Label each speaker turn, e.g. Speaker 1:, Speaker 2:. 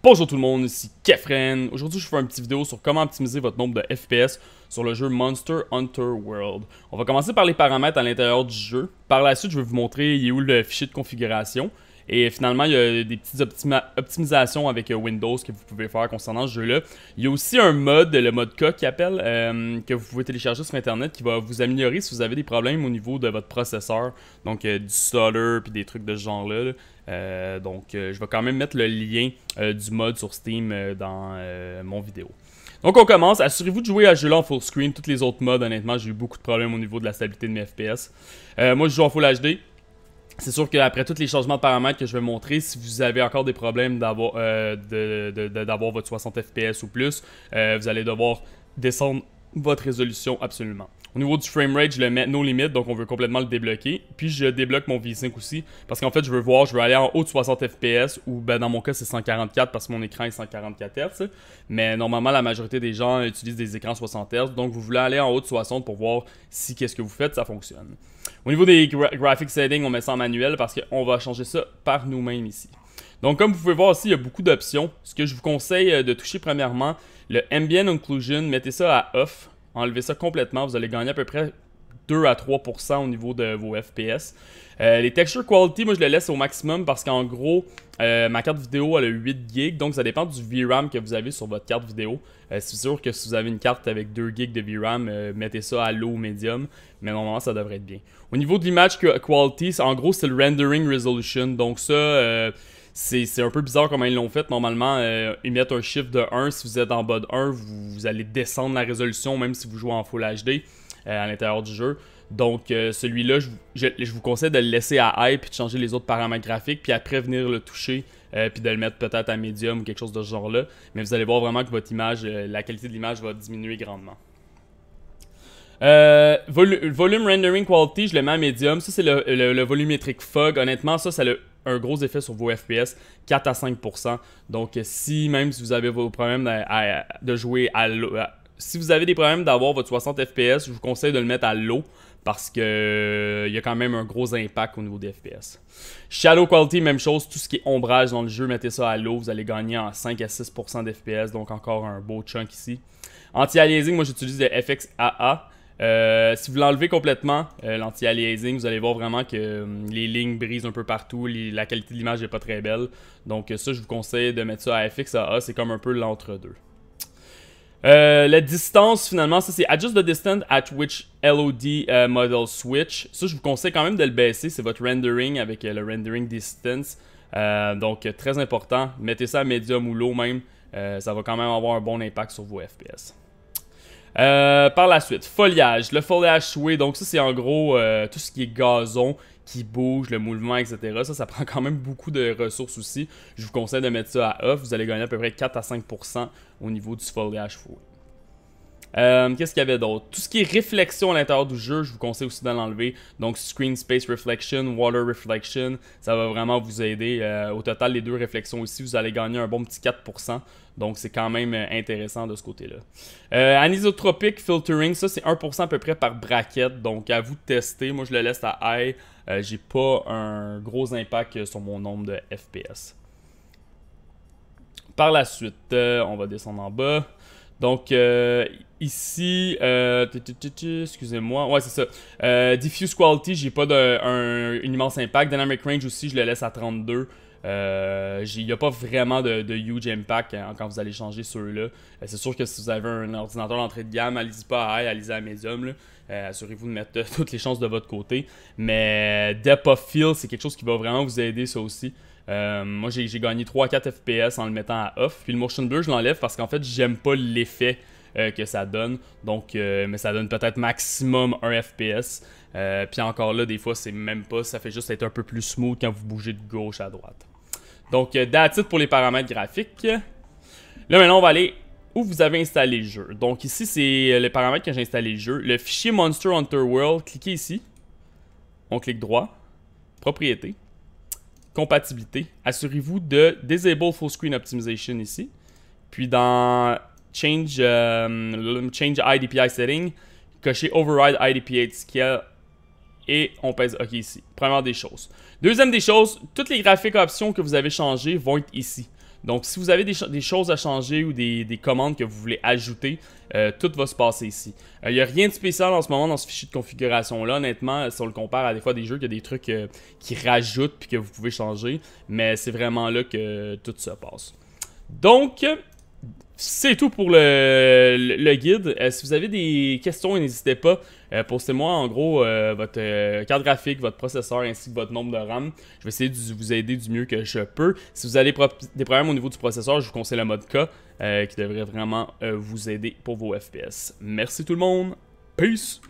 Speaker 1: Bonjour tout le monde, ici Kefren. Aujourd'hui, je vous fais une petite vidéo sur comment optimiser votre nombre de FPS sur le jeu Monster Hunter World. On va commencer par les paramètres à l'intérieur du jeu. Par la suite, je vais vous montrer où est où le fichier de configuration. Et finalement, il y a des petites optimisations avec euh, Windows que vous pouvez faire concernant ce jeu-là. Il y a aussi un mode, le mode K qui appelle, euh, que vous pouvez télécharger sur Internet qui va vous améliorer si vous avez des problèmes au niveau de votre processeur. Donc euh, du solder puis des trucs de ce genre-là. donc je vais quand même mettre le lien du mode sur Steam dans mon vidéo. Donc on commence, assurez-vous de jouer à ce jeu-là en full screen, toutes les autres modes honnêtement j'ai eu beaucoup de problèmes au niveau de la stabilité de mes FPS. moi je joue en full HD, c'est sûr qu'après tous les changements de paramètres que je vais montrer, si vous avez encore des problèmes d'avoir euh, d'avoir votre 60 fps ou plus, euh, vous allez devoir descendre votre résolution absolument. Au niveau du frame rate, je le mets no limit, donc on veut complètement le débloquer. Puis je débloque mon V5 aussi, parce qu'en fait, je veux voir, je veux aller en haut de 60 FPS, ou ben, dans mon cas, c'est 144 parce que mon écran est 144 Hz. Mais normalement, la majorité des gens utilisent des écrans 60 Hz, donc vous voulez aller en haut de 60 pour voir si qu'est-ce que vous faites, ça fonctionne. Au niveau des graphics settings, on met ça en manuel parce qu'on va changer ça par nous-mêmes ici. Donc, comme vous pouvez voir aussi, il y a beaucoup d'options. Ce que je vous conseille euh, de toucher premièrement, le Ambient Inclusion, mettez ça à off enlever ça complètement, vous allez gagner à peu près 2 à 3% au niveau de vos FPS. Euh, les textures quality, moi je les laisse au maximum parce qu'en gros, euh, ma carte vidéo elle a 8 GB, donc ça dépend du VRAM que vous avez sur votre carte vidéo. Euh, c'est sûr que si vous avez une carte avec 2 GB de VRAM, mettez ça à low ou medium, mais normalement ça devrait être bien. Au niveau de l'image quality, en gros c'est le rendering resolution, donc ça c'est un peu bizarre comment ils l'ont fait. Normalement, euh, ils mettent un chiffre de 1. Si vous êtes en bas de 1, vous, allez descendre la résolution, même si vous jouez en Full HD euh, à l'intérieur du jeu. Donc, euh, celui-là, je, vous conseille de le laisser à high, puis de changer les autres paramètres graphiques, puis après venir le toucher, puis de le mettre peut-être à medium ou quelque chose de ce genre-là. Mais vous allez voir vraiment que votre image, la qualité de l'image va diminuer grandement. volume rendering quality, je le mets à medium. Ça, c'est le, volumétrique fog. Honnêtement, ça, ça le un gros effet sur vos FPS, 4 à 5 Donc, euh, si même si vous avez vos problèmes de jouer à, l'eau si vous avez des problèmes d'avoir votre 60 FPS, je vous conseille de le mettre à l'eau parce que euh, il y a quand même un gros impact au niveau des FPS. shallow quality, même chose, tout ce qui est ombrage dans le jeu, mettez ça à l'eau, vous allez gagner en 5 à 6% d'FPS, donc encore un beau chunk ici. Anti-aliasing, moi j'utilise le FXAA. Euh, si vous l'enlevez complètement, euh, l'anti-aliasing, vous allez voir vraiment que hum, les lignes brisent un peu partout, la qualité de l'image n'est pas très belle. Donc euh, ça, je vous conseille de mettre ça à FX c'est comme un peu l'entre-deux. la distance finalement, ça c'est Adjust the distance at which LOD model switch. Ça je vous conseille quand même de le baisser, c'est votre rendering avec le rendering distance. donc très important, mettez ça à medium ou low même, ça va quand même avoir un bon impact sur vos FPS. Euh, par la suite, foliage. Le foliage fouet, donc ça c'est en gros euh, tout ce qui est gazon qui bouge, le mouvement, etc. Ça, ça prend quand même beaucoup de ressources aussi. Je vous conseille de mettre ça à off. Vous allez gagner à peu près 4 à 5% au niveau du foliage fouet. Euh, qu'est-ce qu'il y avait d'autre? Tout ce qui est réflexion à l'intérieur du jeu, je vous conseille aussi d'en enlever. Donc Screen Space Reflection, Water Reflection, ça va vraiment vous aider. Euh, au total, les deux réflexions ici, vous allez gagner un bon petit 4%. Donc c'est quand même euh, intéressant de ce côté-là. anisotropic Filtering, ça c'est 1% à peu près par braquette. Donc à vous de tester. Moi je le laisse à high. J'ai pas un gros impact sur mon nombre de FPS. Par la suite, on va descendre en bas. Donc, euh, ici, euh, excusez-moi, ouais, c'est ça. Euh, diffuse Quality, j'ai pas d'un immense impact. Dynamic Range aussi, je le laisse à 32. Il n'y a pas vraiment de, huge impact hein, quand vous allez changer ceux-là. c'est sûr que si vous avez un ordinateur d'entrée de gamme, allez-y pas à high, allez-y à medium. Assurez-vous de mettre toutes les chances de votre côté. Mais Depth of Field, c'est quelque chose qui va vraiment vous aider, ça aussi. Euh, moi, j'ai gagné 3-4 FPS en le mettant à off. Puis le motion blur, je l'enlève parce qu'en fait, j'aime pas l'effet euh, que ça donne. Donc, euh, mais ça donne peut-être maximum 1 FPS. puis encore là, des fois, c'est même pas. Ça fait juste être un peu plus smooth quand vous bougez de gauche à droite. Donc, that's pour les paramètres graphiques. Là, maintenant, on va aller où vous avez installé le jeu. Donc, ici, c'est les paramètres que j'ai installé le jeu. Le fichier Monster Hunter World, cliquez ici. On clique droit. propriété compatibilité, assurez-vous de Disable Full Screen Optimization ici. Puis dans Change, euh, change IDPI Setting, cochez Override IDPI Scale et on pèse OK ici. Première des choses. Deuxième des choses, toutes les graphiques options que vous avez changées vont être ici. Donc, si vous avez des, choses à changer ou des, commandes que vous voulez ajouter, euh, tout va se passer ici. Il euh, n'y a rien de spécial en ce moment dans ce fichier de configuration-là. Honnêtement, si on le compare à des fois des jeux, il y a des trucs euh, qui rajoutent puis que vous pouvez changer. Mais c'est vraiment là que tout se passe. Donc, c'est tout pour le, guide. Euh, si vous avez des questions, n'hésitez pas. posez euh, Postez-moi en gros euh, votre carte graphique, votre processeur ainsi que votre nombre de RAM. Je vais essayer de vous aider du mieux que je peux. Si vous avez des problèmes au niveau du processeur, je vous conseille le mode K qui devrait vraiment vous aider pour vos FPS. Merci tout le monde. Peace!